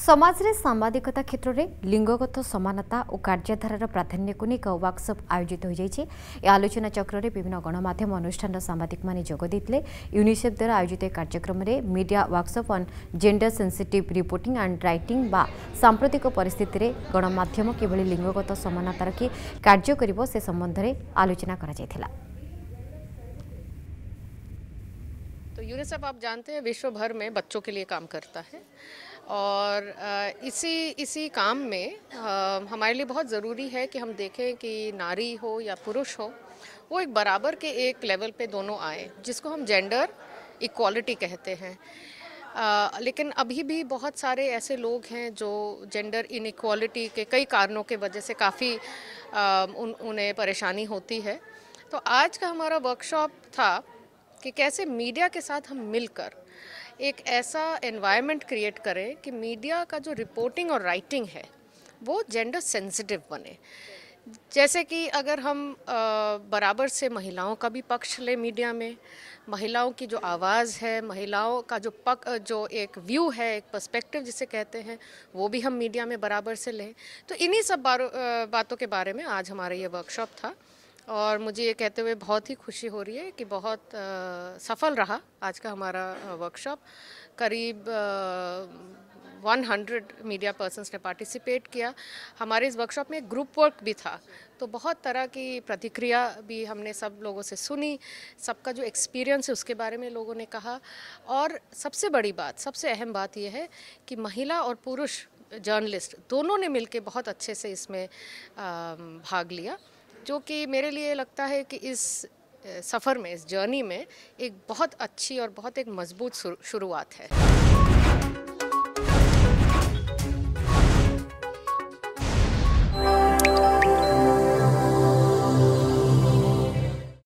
ସମାଜରେ ସାମ୍ବାଦିକତା କ୍ଷେତ୍ରରେ ଲିଙ୍ଗଗତ ସମାନତା ଓ କାର୍ଯ୍ୟଧାରାର ପ୍ରାଧାନ୍ୟକୁ ନେଇ ଏକ ୱାର୍କସପ୍ ଆୟୋଜିତ ହୋଇଯାଇଛି ଏହି ଆଲୋଚନା ଚକ୍ରରେ ବିଭିନ୍ନ ଗଣମାଧ୍ୟମ ଅନୁଷ୍ଠାନର ସାମ୍ବାଦିକମାନେ ଯୋଗ ଦେଇଥିଲେ ୟୁନିସେଫ୍ ଦ୍ୱାରା ଆୟୋଜିତ ଏହି କାର୍ଯ୍ୟକ୍ରମରେ media workshop on gender sensitive reporting and writing ବା ସାମ୍ପ୍ରତିକ ପରିସ୍ଥିତିରେ ଗଣମାଧ୍ୟମ କିଭଳି ଲିଙ୍ଗଗତ ସମାନତା ରଖି କାର୍ଯ୍ୟ କରିବ ସେ ସମ୍ବନ୍ଧରେ ଆଲୋଚନା କରାଯାଇଥିଲା तो यूनिसेफ आप जानते हैं विश्व भर में बच्चों के लिए काम करता है और इसी इसी काम में हमारे लिए बहुत ज़रूरी है कि हम देखें कि नारी हो या पुरुष हो वो एक बराबर के एक लेवल पे दोनों आए जिसको हम जेंडर इक्वालिटी कहते हैं आ, लेकिन अभी भी बहुत सारे ऐसे लोग हैं जो जेंडर इनक्वालिटी के कई कारणों के वजह से काफ़ी उन, उन्हें परेशानी होती है तो आज का हमारा वर्कशॉप था कि कैसे मीडिया के साथ हम मिलकर एक ऐसा एनवायरनमेंट क्रिएट करें कि मीडिया का जो रिपोर्टिंग और राइटिंग है वो जेंडर सेंसिटिव बने जैसे कि अगर हम बराबर से महिलाओं का भी पक्ष लें मीडिया में महिलाओं की जो आवाज़ है महिलाओं का जो पक जो एक व्यू है एक पर्सपेक्टिव जिसे कहते हैं वो भी हम मीडिया में बराबर से लें तो इन्हीं सब बातों के बारे में आज हमारा ये वर्कशॉप था और मुझे ये कहते हुए बहुत ही खुशी हो रही है कि बहुत आ, सफल रहा आज का हमारा वर्कशॉप करीब आ, 100 मीडिया पर्सनस ने पार्टिसिपेट किया हमारे इस वर्कशॉप में ग्रुप वर्क भी था तो बहुत तरह की प्रतिक्रिया भी हमने सब लोगों से सुनी सबका जो एक्सपीरियंस है उसके बारे में लोगों ने कहा और सबसे बड़ी बात सबसे अहम बात यह है कि महिला और पुरुष जर्नलिस्ट दोनों ने मिलकर बहुत अच्छे से इसमें आ, भाग लिया जो कि मेरे लिए लगता है कि इस सफ़र में इस जर्नी में एक बहुत अच्छी और बहुत एक मजबूत शुरुआत है